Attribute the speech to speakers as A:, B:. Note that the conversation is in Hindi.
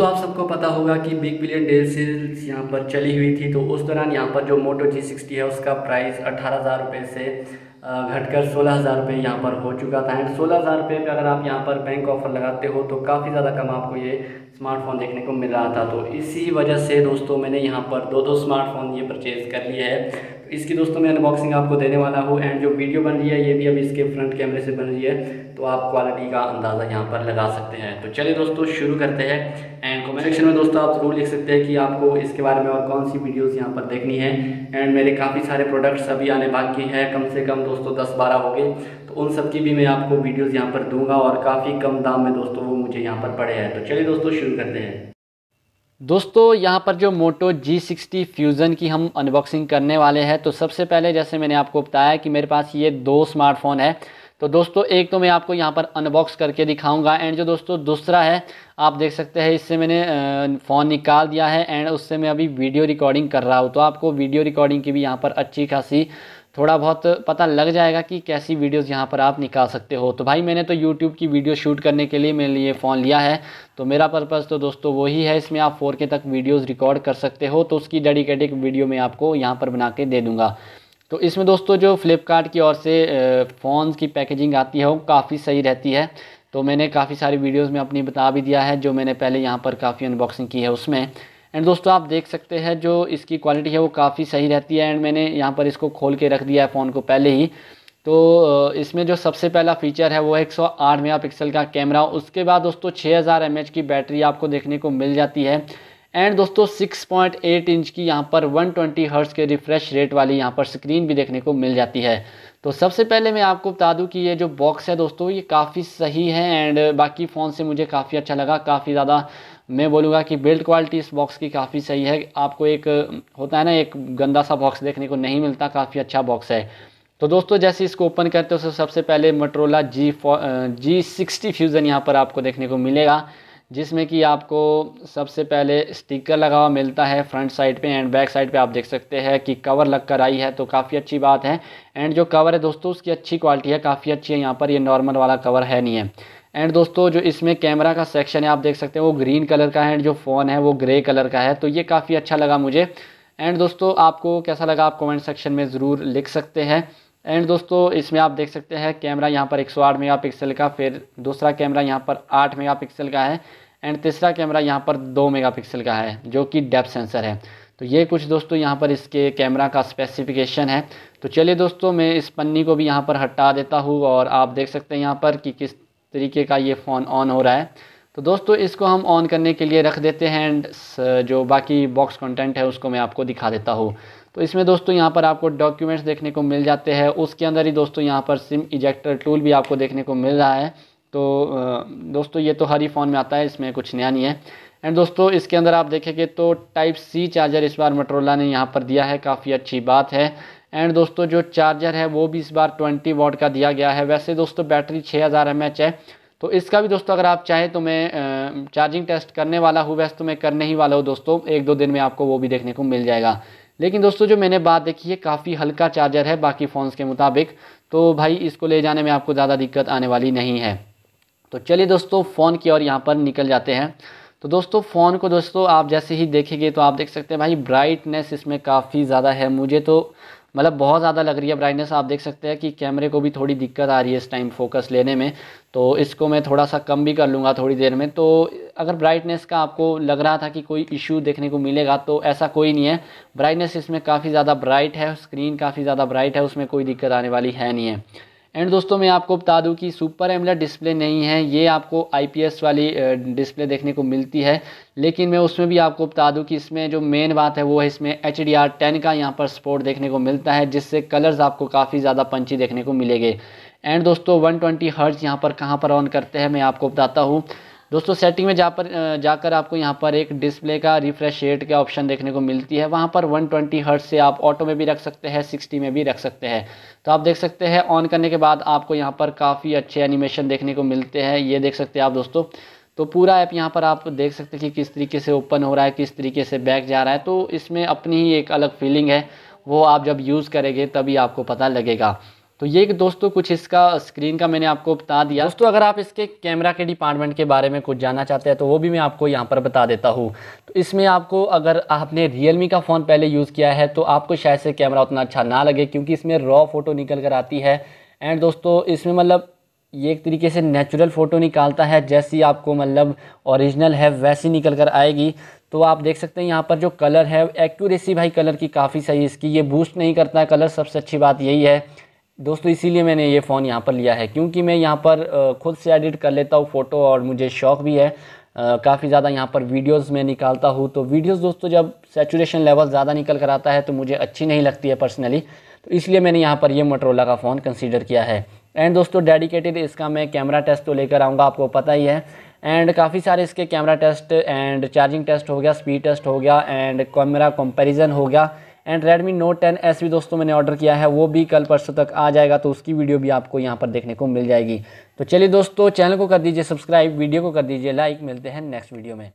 A: दोस्तों आप सबको पता होगा कि बिग बिलियन डेल सेल्स यहाँ पर चली हुई थी तो उस दौरान यहाँ पर जो मोटो जी सिक्सटी है उसका प्राइस अट्ठारह हज़ार रुपये से घटकर सोलह हज़ार रुपये यहाँ पर हो चुका था एंड सोलह हज़ार रुपये पर अगर आप यहाँ पर बैंक ऑफर लगाते हो तो काफ़ी ज़्यादा कम आपको ये स्मार्टफ़ोन देखने को मिल रहा था तो इसी वजह से दोस्तों मैंने यहाँ पर दो दो स्मार्टफ़ोन ये परचेज़ कर लिए है इसकी दोस्तों मैं अनबॉक्सिंग आपको देने वाला हूँ एंड जो वीडियो बन रही है ये भी अब इसके फ्रंट कैमरे से बन रही है तो आप क्वालिटी का अंदाज़ा यहाँ पर लगा सकते हैं तो चलिए दोस्तों शुरू करते हैं एंड कमेंट सेक्शन में दोस्तों आप ज़रूर लिख सकते हैं कि आपको इसके बारे में और कौन सी वीडियोज़ यहाँ पर देखनी है एंड मेरे काफ़ी सारे प्रोडक्ट्स अभी आने बाकी हैं कम से कम दोस्तों दस बारह हो गए तो उन सब की भी मैं आपको वीडियोज़ यहाँ पर दूंगा और काफ़ी कम दाम में दोस्तों वो मुझे यहाँ पर पड़े हैं तो चलिए दोस्तों शुरू करते हैं दोस्तों यहाँ पर जो मोटो G60 फ्यूज़न की हम अनबॉक्सिंग करने वाले हैं तो सबसे पहले जैसे मैंने आपको बताया कि मेरे पास ये दो स्मार्टफ़ोन है तो दोस्तों एक तो मैं आपको यहाँ पर अनबॉक्स करके दिखाऊंगा एंड जो दोस्तों दूसरा है आप देख सकते हैं इससे मैंने फ़ोन निकाल दिया है एंड उससे मैं अभी वीडियो रिकॉर्डिंग कर रहा हूँ तो आपको वीडियो रिकॉर्डिंग की भी यहाँ पर अच्छी खासी थोड़ा बहुत पता लग जाएगा कि कैसी वीडियोस यहाँ पर आप निकाल सकते हो तो भाई मैंने तो यूट्यूब की वीडियो शूट करने के लिए मेरे लिए फ़ोन लिया है तो मेरा पर्पज़ तो दोस्तों वही है इसमें आप फोर के तक वीडियोज़ रिकॉर्ड कर सकते हो तो उसकी डेडिकेटेड वीडियो मैं आपको यहाँ पर बना के दे दूँगा तो इसमें दोस्तों जो फ़्लिपकार्ट की ओर से फ़ोन्स की पैकेजिंग आती है वो काफ़ी सही रहती है तो मैंने काफ़ी सारी वीडियोस में अपनी बता भी दिया है जो मैंने पहले यहाँ पर काफ़ी अनबॉक्सिंग की है उसमें एंड दोस्तों आप देख सकते हैं जो इसकी क्वालिटी है वो काफ़ी सही रहती है एंड मैंने यहाँ पर इसको खोल के रख दिया है फ़ोन को पहले ही तो इसमें जो सबसे पहला फीचर है वो है मेगा पिक्सल का कैमरा उसके बाद दोस्तों 6000 एच की बैटरी आपको देखने को मिल जाती है एंड दोस्तों 6.8 इंच की यहाँ पर 120 ट्वेंटी के रिफ्रेश रेट वाली यहाँ पर स्क्रीन भी देखने को मिल जाती है तो सबसे पहले मैं आपको बता दूँ कि ये जो बॉक्स है दोस्तों ये काफ़ी सही है एंड बाकी फ़ोन से मुझे काफ़ी अच्छा लगा काफ़ी ज़्यादा मैं बोलूँगा कि बिल्ड क्वालिटी इस बॉक्स की काफ़ी सही है आपको एक होता है ना एक गंदा सा बॉक्स देखने को नहीं मिलता काफ़ी अच्छा बॉक्स है तो दोस्तों जैसे इसको ओपन करते हो तो सबसे पहले मटरोला जी फो जी सिक्सटी फ्यूज़न यहाँ पर आपको देखने को मिलेगा जिसमें कि आपको सबसे पहले स्टिकर लगा हुआ मिलता है फ्रंट साइड पे एंड बैक साइड पे आप देख सकते हैं कि कवर लग कर आई है तो काफ़ी अच्छी बात है एंड जो कवर है दोस्तों उसकी अच्छी क्वालिटी है काफ़ी अच्छी है यहाँ पर ये नॉर्मल वाला कवर है नहीं है एंड दोस्तों जो इसमें कैमरा का सेक्शन है आप देख सकते हैं वो ग्रीन कलर का है एंड जो फ़ोन है वो ग्रे कलर का है तो ये काफ़ी अच्छा लगा मुझे एंड दोस्तों आपको कैसा लगा आप कमेंट सेक्शन में ज़रूर लिख सकते हैं एंड दोस्तों इसमें आप देख सकते हैं कैमरा यहाँ पर एक सौ मेगा पिक्सल का फिर दूसरा कैमरा यहाँ पर मेगा पिक्सल का है एंड तीसरा कैमरा यहाँ पर मेगा पिक्सल का है जो कि डेप सेंसर है तो ये कुछ दोस्तों यहाँ पर इसके कैमरा का स्पेसिफिकेशन है तो चलिए दोस्तों मैं इस पन्नी को भी यहाँ पर हटा देता हूँ और आप देख सकते हैं यहाँ पर कि किस तरीके का ये फ़ोन ऑन हो रहा है तो दोस्तों इसको हम ऑन करने के लिए रख देते हैं एंड जो बाकी बॉक्स कंटेंट है उसको मैं आपको दिखा देता हूँ तो इसमें दोस्तों यहाँ पर आपको डॉक्यूमेंट्स देखने को मिल जाते हैं उसके अंदर ही दोस्तों यहाँ पर सिम इजेक्टर टूल भी आपको देखने को मिल रहा है तो दोस्तों ये तो हर ही फ़ोन में आता है इसमें कुछ नया नहीं है एंड दोस्तों इसके अंदर आप देखेंगे तो टाइप सी चार्जर इस बार मोटरोला ने यहाँ पर दिया है काफ़ी अच्छी बात है एंड दोस्तों जो चार्जर है वो भी इस बार 20 वॉट का दिया गया है वैसे दोस्तों बैटरी 6000 हज़ार है तो इसका भी दोस्तों अगर आप चाहें तो मैं चार्जिंग टेस्ट करने वाला हूँ वैसे तो मैं करने ही वाला हूँ दोस्तों एक दो दिन में आपको वो भी देखने को मिल जाएगा लेकिन दोस्तों जो मैंने बात देखी है काफ़ी हल्का चार्जर है बाकी फ़ोन्स के मुताबिक तो भाई इसको ले जाने में आपको ज़्यादा दिक्कत आने वाली नहीं है तो चलिए दोस्तों फ़ोन की ओर यहाँ पर निकल जाते हैं तो दोस्तों फ़ोन को दोस्तों आप जैसे ही देखेंगे तो आप देख सकते हैं भाई ब्राइटनेस इसमें काफ़ी ज़्यादा है मुझे तो मतलब बहुत ज़्यादा लग रही है ब्राइटनेस आप देख सकते हैं कि कैमरे को भी थोड़ी दिक्कत आ रही है इस टाइम फोकस लेने में तो इसको मैं थोड़ा सा कम भी कर लूँगा थोड़ी देर में तो अगर ब्राइटनेस का आपको लग रहा था कि कोई इशू देखने को मिलेगा तो ऐसा कोई नहीं है ब्राइटनेस इसमें काफ़ी ज़्यादा ब्राइट है स्क्रीन काफ़ी ज़्यादा ब्राइट है उसमें कोई दिक्कत आने वाली है नहीं है एंड दोस्तों मैं आपको बता दूं कि सुपर एमलेट डिस्प्ले नहीं है ये आपको आईपीएस वाली डिस्प्ले देखने को मिलती है लेकिन मैं उसमें भी आपको बता दूं कि इसमें जो मेन बात है वो है इसमें एच डी आर टेन का यहाँ पर सपोर्ट देखने को मिलता है जिससे कलर्स आपको काफ़ी ज़्यादा पंची देखने को मिलेंगे एंड दोस्तों वन ट्वेंटी हर्ट्ज़ यहाँ पर कहाँ पर ऑन करते हैं मैं आपको बताता हूँ दोस्तों सेटिंग में जा पर जाकर आपको यहाँ पर एक डिस्प्ले का रिफ्रेश रेट का ऑप्शन देखने को मिलती है वहाँ पर 120 ट्वेंटी से आप ऑटो में भी रख सकते हैं 60 में भी रख सकते हैं तो आप देख सकते हैं ऑन करने के बाद आपको यहाँ पर काफ़ी अच्छे एनिमेशन देखने को मिलते हैं ये देख सकते हैं आप दोस्तों तो पूरा ऐप यहाँ पर आप देख सकते हैं कि किस तरीके से ओपन हो रहा है किस तरीके से बैक जा रहा है तो इसमें अपनी ही एक अलग फीलिंग है वो आप जब यूज़ करेंगे तभी आपको पता लगेगा तो ये दोस्तों कुछ इसका स्क्रीन का मैंने आपको बता दिया दोस्तों अगर आप इसके कैमरा के डिपार्टमेंट के बारे में कुछ जानना चाहते हैं तो वो भी मैं आपको यहाँ पर बता देता हूँ तो इसमें आपको अगर आपने रियलमी का फ़ोन पहले यूज़ किया है तो आपको शायद से कैमरा उतना अच्छा ना लगे क्योंकि इसमें रॉ फ़ोटो निकल कर आती है एंड दोस्तों इसमें मतलब ये एक तरीके से नेचुरल फ़ोटो निकालता है जैसी आपको मतलब ओरिजिनल है वैसी निकल कर आएगी तो आप देख सकते हैं यहाँ पर जो कलर है एक्यूरेसी भाई कलर की काफ़ी सही है इसकी ये बूस्ट नहीं करता कलर सबसे अच्छी बात यही है दोस्तों इसीलिए मैंने ये फ़ोन यहाँ पर लिया है क्योंकि मैं यहाँ पर खुद से एडिट कर लेता हूँ फ़ोटो और मुझे शौक़ भी है काफ़ी ज़्यादा यहाँ पर वीडियोस मैं निकालता हूँ तो वीडियोस दोस्तों जब सेचुरेशन लेवल ज़्यादा निकल कर आता है तो मुझे अच्छी नहीं लगती है पर्सनली तो इसलिए मैंने यहाँ पर ये मोटरोला का फ़ोन कंसिडर किया है एंड दोस्तों डेडिकेटेड इसका मैं कैमरा टेस्ट तो लेकर आऊँगा आपको पता ही है एंड काफ़ी सारे इसके camera test and charging test हो गया स्पीड टेस्ट हो गया एंड कैमरा कंपेरिजन हो गया and Redmi Note ten S भी दोस्तों मैंने ऑर्डर किया है वो भी कल परसों तक आ जाएगा तो उसकी वीडियो भी आपको यहाँ पर देखने को मिल जाएगी तो चलिए दोस्तों चैनल को कर दीजिए सब्सक्राइब वीडियो को कर दीजिए लाइक मिलते हैं नेक्स्ट वीडियो में